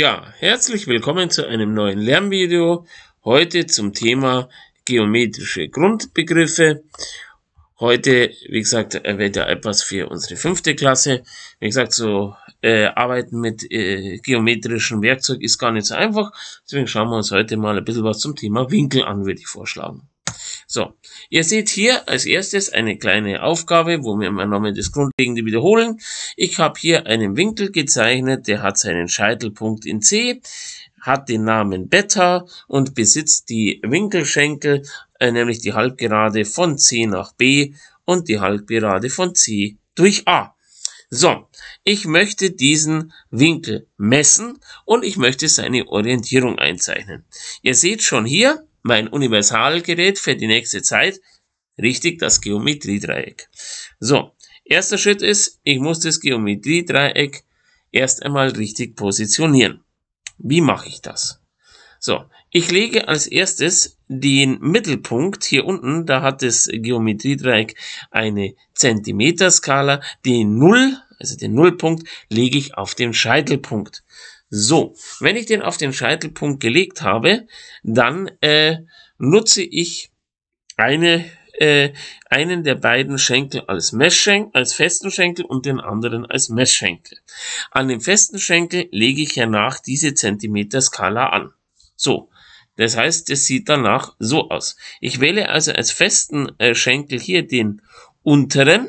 Ja, herzlich willkommen zu einem neuen Lernvideo. Heute zum Thema geometrische Grundbegriffe. Heute, wie gesagt, erwähnt ja etwas für unsere fünfte Klasse. Wie gesagt, so äh, arbeiten mit äh, geometrischem Werkzeug ist gar nicht so einfach. Deswegen schauen wir uns heute mal ein bisschen was zum Thema Winkel an, würde ich vorschlagen. So, ihr seht hier als erstes eine kleine Aufgabe, wo wir nochmal das Grundlegende wiederholen. Ich habe hier einen Winkel gezeichnet, der hat seinen Scheitelpunkt in C, hat den Namen Beta und besitzt die Winkelschenkel, äh, nämlich die Halbgerade von C nach B und die Halbgerade von C durch A. So, ich möchte diesen Winkel messen und ich möchte seine Orientierung einzeichnen. Ihr seht schon hier, mein Universalgerät für die nächste Zeit. Richtig, das Geometriedreieck. So, erster Schritt ist, ich muss das Geometriedreieck erst einmal richtig positionieren. Wie mache ich das? So, ich lege als erstes den Mittelpunkt hier unten, da hat das Geometriedreieck eine Zentimeterskala, die Null, also den Nullpunkt, lege ich auf den Scheitelpunkt. So, wenn ich den auf den Scheitelpunkt gelegt habe, dann äh, nutze ich eine, äh, einen der beiden Schenkel als Messschenkel, als festen Schenkel und den anderen als Messschenkel. An dem festen Schenkel lege ich ja nach diese Zentimeter-Skala an. So, das heißt, es sieht danach so aus. Ich wähle also als festen äh, Schenkel hier den unteren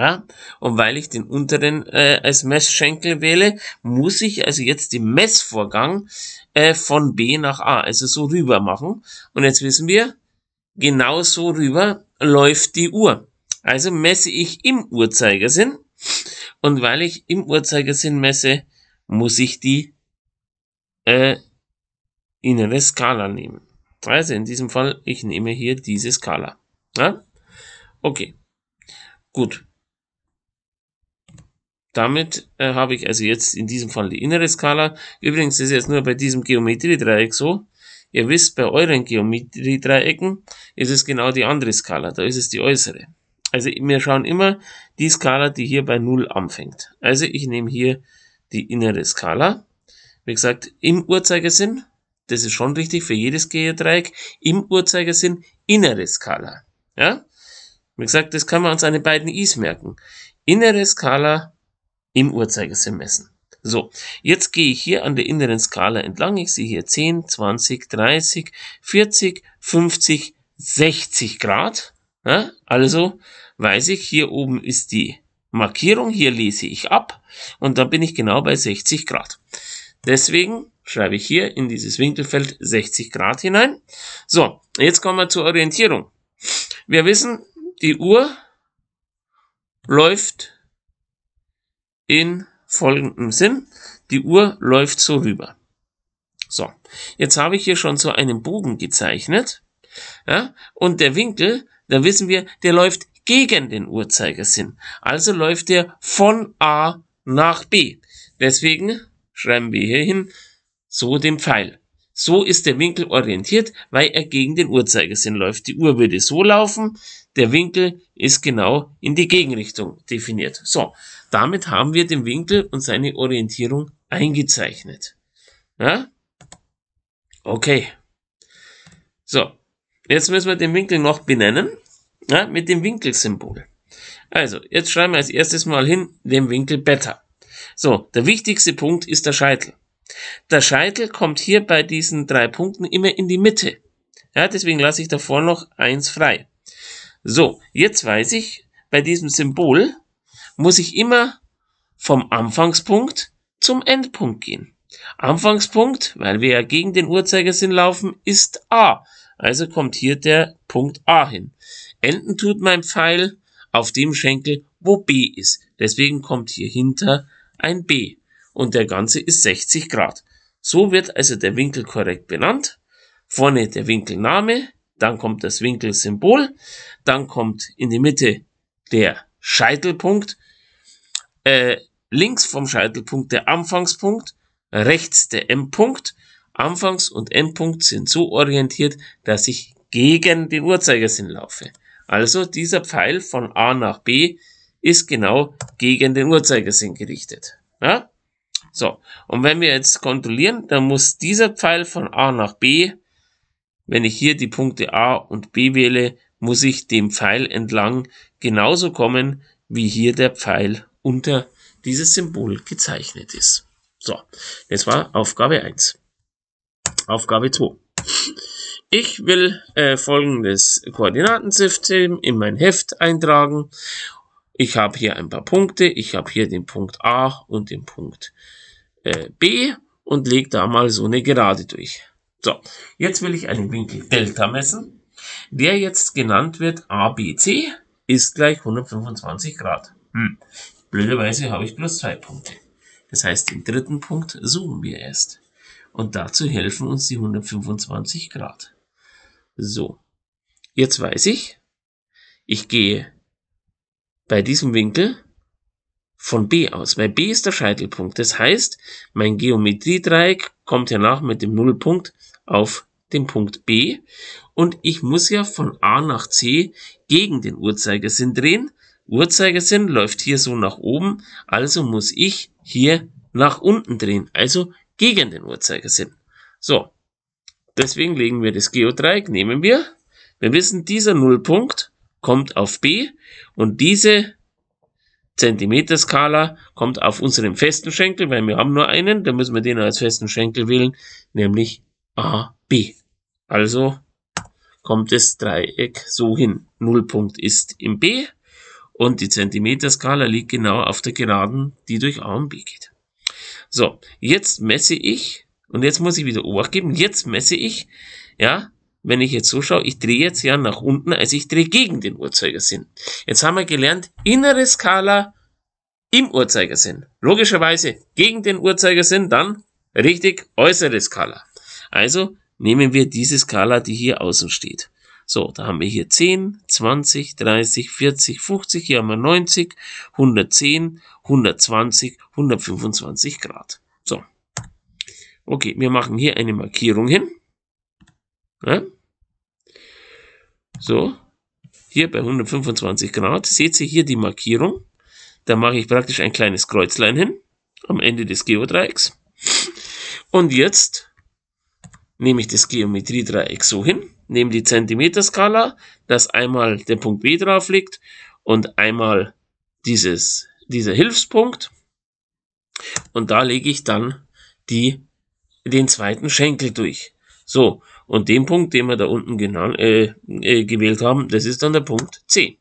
ja? Und weil ich den unteren äh, als Messschenkel wähle, muss ich also jetzt den Messvorgang äh, von B nach A, also so rüber machen. Und jetzt wissen wir, genau so rüber läuft die Uhr. Also messe ich im Uhrzeigersinn. Und weil ich im Uhrzeigersinn messe, muss ich die äh, innere Skala nehmen. Also in diesem Fall, ich nehme hier diese Skala. Ja? Okay, gut. Damit äh, habe ich also jetzt in diesem Fall die innere Skala. Übrigens ist es jetzt nur bei diesem Geometriedreieck so. Ihr wisst, bei euren Geometriedreiecken ist es genau die andere Skala. Da ist es die äußere. Also wir schauen immer die Skala, die hier bei 0 anfängt. Also ich nehme hier die innere Skala. Wie gesagt, im Uhrzeigersinn, das ist schon richtig für jedes Geodreieck, im Uhrzeigersinn innere Skala. Ja? Wie gesagt, das kann man uns an den beiden I's merken. Innere Skala im Uhrzeigersinn messen. So, jetzt gehe ich hier an der inneren Skala entlang. Ich sehe hier 10, 20, 30, 40, 50, 60 Grad. Ja, also weiß ich, hier oben ist die Markierung, hier lese ich ab und dann bin ich genau bei 60 Grad. Deswegen schreibe ich hier in dieses Winkelfeld 60 Grad hinein. So, jetzt kommen wir zur Orientierung. Wir wissen, die Uhr läuft in folgendem Sinn. Die Uhr läuft so rüber. So, jetzt habe ich hier schon so einen Bogen gezeichnet. Ja, und der Winkel, da wissen wir, der läuft gegen den Uhrzeigersinn. Also läuft der von A nach B. Deswegen schreiben wir hier hin, so den Pfeil. So ist der Winkel orientiert, weil er gegen den Uhrzeigersinn läuft. Die Uhr würde so laufen, der Winkel ist genau in die Gegenrichtung definiert. So, damit haben wir den Winkel und seine Orientierung eingezeichnet. Ja? Okay. So, jetzt müssen wir den Winkel noch benennen ja, mit dem Winkelsymbol. Also, jetzt schreiben wir als erstes mal hin den Winkel Beta. So, der wichtigste Punkt ist der Scheitel. Der Scheitel kommt hier bei diesen drei Punkten immer in die Mitte. Ja, deswegen lasse ich davor noch eins frei. So, jetzt weiß ich, bei diesem Symbol muss ich immer vom Anfangspunkt zum Endpunkt gehen. Anfangspunkt, weil wir ja gegen den Uhrzeigersinn laufen, ist A. Also kommt hier der Punkt A hin. Enden tut mein Pfeil auf dem Schenkel, wo B ist. Deswegen kommt hier hinter ein B und der ganze ist 60 Grad. So wird also der Winkel korrekt benannt. Vorne der Winkelname, dann kommt das Winkelsymbol, dann kommt in die Mitte der Scheitelpunkt, äh, links vom Scheitelpunkt der Anfangspunkt, rechts der Endpunkt. Anfangs- und Endpunkt sind so orientiert, dass ich gegen den Uhrzeigersinn laufe. Also dieser Pfeil von A nach B ist genau gegen den Uhrzeigersinn gerichtet. Ja? So, und wenn wir jetzt kontrollieren, dann muss dieser Pfeil von A nach B, wenn ich hier die Punkte A und B wähle, muss ich dem Pfeil entlang genauso kommen, wie hier der Pfeil unter dieses Symbol gezeichnet ist. So, das war Aufgabe 1. Aufgabe 2. Ich will äh, folgendes Koordinatensystem in mein Heft eintragen ich habe hier ein paar Punkte, ich habe hier den Punkt A und den Punkt äh, B und lege da mal so eine Gerade durch. So, jetzt will ich einen Winkel Delta messen. Der jetzt genannt wird ABC ist gleich 125 Grad. Hm. Blöderweise habe ich bloß zwei Punkte. Das heißt, den dritten Punkt suchen wir erst. Und dazu helfen uns die 125 Grad. So, jetzt weiß ich, ich gehe bei diesem Winkel von B aus, weil B ist der Scheitelpunkt. Das heißt, mein Geometriedreieck kommt ja nach mit dem Nullpunkt auf den Punkt B und ich muss ja von A nach C gegen den Uhrzeigersinn drehen. Uhrzeigersinn läuft hier so nach oben, also muss ich hier nach unten drehen, also gegen den Uhrzeigersinn. So, deswegen legen wir das Geodreieck, nehmen wir. Wir wissen, dieser Nullpunkt kommt auf B und diese Zentimeterskala kommt auf unseren festen Schenkel, weil wir haben nur einen, dann müssen wir den als festen Schenkel wählen, nämlich AB. Also kommt das Dreieck so hin. Nullpunkt ist im B und die Zentimeterskala liegt genau auf der Geraden, die durch A und B geht. So, jetzt messe ich, und jetzt muss ich wieder Obacht geben, jetzt messe ich, ja, wenn ich jetzt so schaue, ich drehe jetzt ja nach unten, also ich drehe gegen den Uhrzeigersinn. Jetzt haben wir gelernt, innere Skala im Uhrzeigersinn. Logischerweise gegen den Uhrzeigersinn, dann richtig äußere Skala. Also nehmen wir diese Skala, die hier außen steht. So, da haben wir hier 10, 20, 30, 40, 50, hier haben wir 90, 110, 120, 125 Grad. So. Okay, wir machen hier eine Markierung hin. Ja? So, hier bei 125 Grad, seht ihr hier die Markierung. Da mache ich praktisch ein kleines Kreuzlein hin, am Ende des Geodreiecks. Und jetzt nehme ich das Geometriedreieck so hin, nehme die Zentimeterskala, dass einmal der Punkt B drauf liegt und einmal dieses, dieser Hilfspunkt. Und da lege ich dann die, den zweiten Schenkel durch. So, und den Punkt, den wir da unten genau, äh, äh, gewählt haben, das ist dann der Punkt C.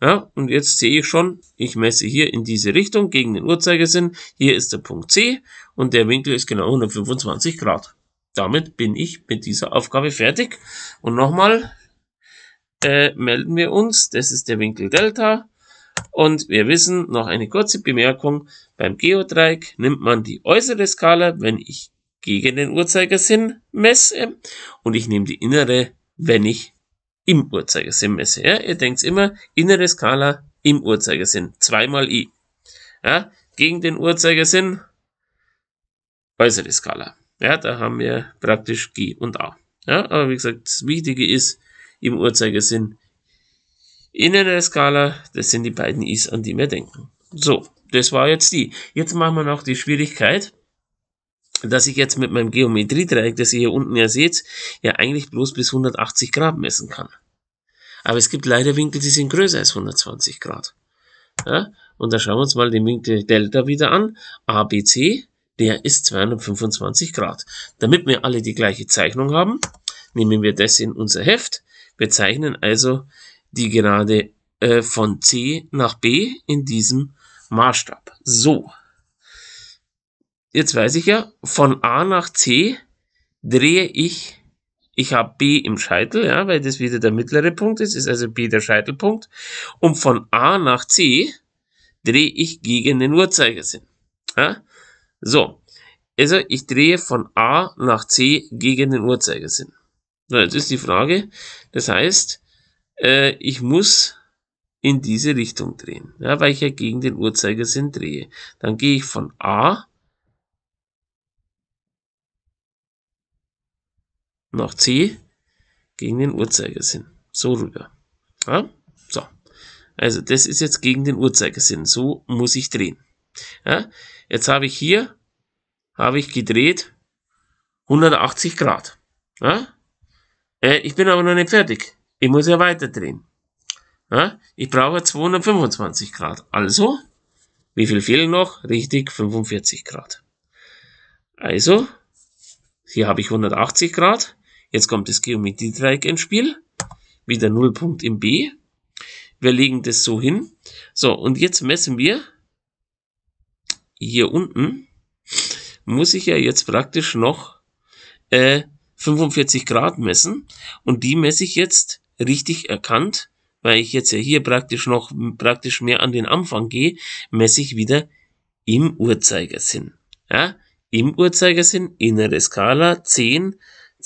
Ja, und jetzt sehe ich schon, ich messe hier in diese Richtung gegen den Uhrzeigersinn. Hier ist der Punkt C und der Winkel ist genau 125 Grad. Damit bin ich mit dieser Aufgabe fertig. Und nochmal äh, melden wir uns. Das ist der Winkel Delta. Und wir wissen noch eine kurze Bemerkung. Beim Geodreieck nimmt man die äußere Skala, wenn ich gegen den Uhrzeigersinn messe und ich nehme die innere, wenn ich im Uhrzeigersinn messe. Ja? Ihr denkt immer, innere Skala im Uhrzeigersinn, zweimal i. Ja? Gegen den Uhrzeigersinn, äußere Skala. Ja, da haben wir praktisch G und A. Ja, aber wie gesagt, das Wichtige ist im Uhrzeigersinn innere Skala, das sind die beiden Is, an die wir denken. So, das war jetzt die. Jetzt machen wir noch die Schwierigkeit dass ich jetzt mit meinem Geometriedreieck, das ihr hier unten ja seht, ja eigentlich bloß bis 180 Grad messen kann. Aber es gibt leider Winkel, die sind größer als 120 Grad. Ja? Und da schauen wir uns mal den Winkel Delta wieder an. ABC, der ist 225 Grad. Damit wir alle die gleiche Zeichnung haben, nehmen wir das in unser Heft. Wir zeichnen also die Gerade äh, von C nach B in diesem Maßstab. So jetzt weiß ich ja, von A nach C drehe ich, ich habe B im Scheitel, ja, weil das wieder der mittlere Punkt ist, ist also B der Scheitelpunkt. Und von A nach C drehe ich gegen den Uhrzeigersinn. Ja? So, also ich drehe von A nach C gegen den Uhrzeigersinn. Na, jetzt ist die Frage, das heißt, äh, ich muss in diese Richtung drehen, ja, weil ich ja gegen den Uhrzeigersinn drehe. Dann gehe ich von A nach C gegen den Uhrzeigersinn. So rüber. Ja? So. Also das ist jetzt gegen den Uhrzeigersinn. So muss ich drehen. Ja? Jetzt habe ich hier, habe ich gedreht 180 Grad. Ja? Äh, ich bin aber noch nicht fertig. Ich muss ja weiter drehen. Ja? Ich brauche 225 Grad. Also, wie viel fehlen noch? Richtig, 45 Grad. Also, hier habe ich 180 Grad. Jetzt kommt das Geometriedreieck ins Spiel. Wieder Nullpunkt im B. Wir legen das so hin. So, und jetzt messen wir hier unten. Muss ich ja jetzt praktisch noch äh, 45 Grad messen. Und die messe ich jetzt richtig erkannt, weil ich jetzt ja hier praktisch noch praktisch mehr an den Anfang gehe, messe ich wieder im Uhrzeigersinn. Ja, im Uhrzeigersinn, innere Skala 10,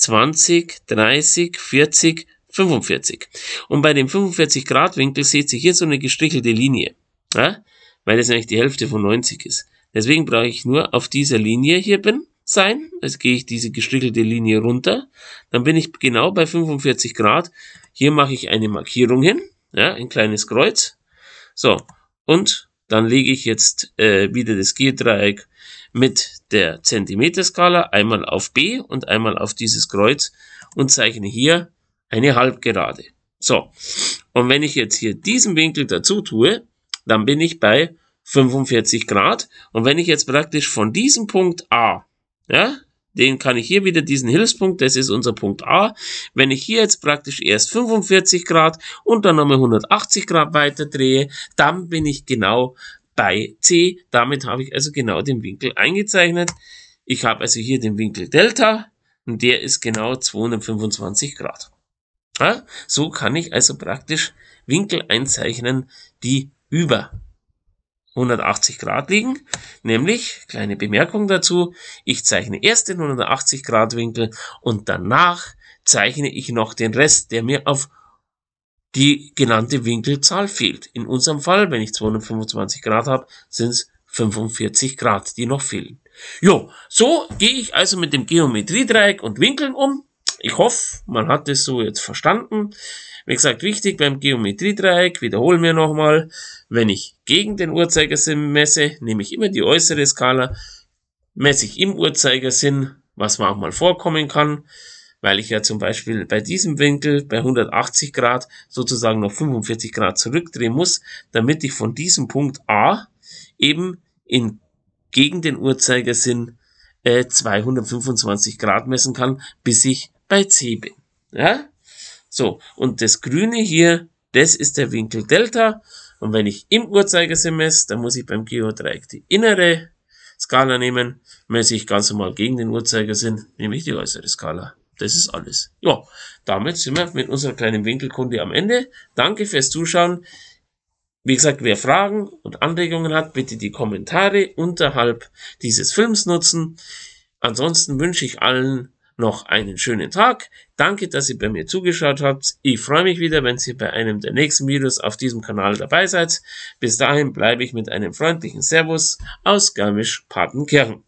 20, 30, 40, 45. Und bei dem 45 Grad Winkel seht ihr hier so eine gestrichelte Linie, ja? weil das eigentlich die Hälfte von 90 ist. Deswegen brauche ich nur auf dieser Linie hier bin sein, jetzt also gehe ich diese gestrichelte Linie runter, dann bin ich genau bei 45 Grad. Hier mache ich eine Markierung hin, ja, ein kleines Kreuz. So, und dann lege ich jetzt äh, wieder das G-Dreieck mit der Zentimeterskala einmal auf B und einmal auf dieses Kreuz und zeichne hier eine Halbgerade. So, und wenn ich jetzt hier diesen Winkel dazu tue, dann bin ich bei 45 Grad. Und wenn ich jetzt praktisch von diesem Punkt A, ja, den kann ich hier wieder, diesen Hilfspunkt, das ist unser Punkt A. Wenn ich hier jetzt praktisch erst 45 Grad und dann nochmal 180 Grad weiter drehe, dann bin ich genau bei C. Damit habe ich also genau den Winkel eingezeichnet. Ich habe also hier den Winkel Delta und der ist genau 225 Grad. Ja, so kann ich also praktisch Winkel einzeichnen, die über 180 Grad liegen. Nämlich, kleine Bemerkung dazu, ich zeichne erst den 180 Grad Winkel und danach zeichne ich noch den Rest, der mir auf die genannte Winkelzahl fehlt. In unserem Fall, wenn ich 225 Grad habe, sind es 45 Grad, die noch fehlen. Jo, so gehe ich also mit dem Geometriedreieck und Winkeln um. Ich hoffe, man hat es so jetzt verstanden. Wie gesagt, wichtig beim Geometriedreieck, wiederholen wir nochmal, wenn ich gegen den Uhrzeigersinn messe, nehme ich immer die äußere Skala, messe ich im Uhrzeigersinn, was man auch mal vorkommen kann weil ich ja zum Beispiel bei diesem Winkel bei 180 Grad sozusagen noch 45 Grad zurückdrehen muss, damit ich von diesem Punkt A eben in, gegen den Uhrzeigersinn äh, 225 Grad messen kann, bis ich bei C bin. Ja? So, und das Grüne hier, das ist der Winkel Delta. Und wenn ich im Uhrzeigersinn messe, dann muss ich beim Geodreieck die innere Skala nehmen. Messe ich ganz normal gegen den Uhrzeigersinn, nehme ich die äußere Skala. Das ist alles. Ja, damit sind wir mit unserer kleinen Winkelkunde am Ende. Danke fürs Zuschauen. Wie gesagt, wer Fragen und Anregungen hat, bitte die Kommentare unterhalb dieses Films nutzen. Ansonsten wünsche ich allen noch einen schönen Tag. Danke, dass ihr bei mir zugeschaut habt. Ich freue mich wieder, wenn ihr bei einem der nächsten Videos auf diesem Kanal dabei seid. Bis dahin bleibe ich mit einem freundlichen Servus aus Garmisch-Partenkirchen.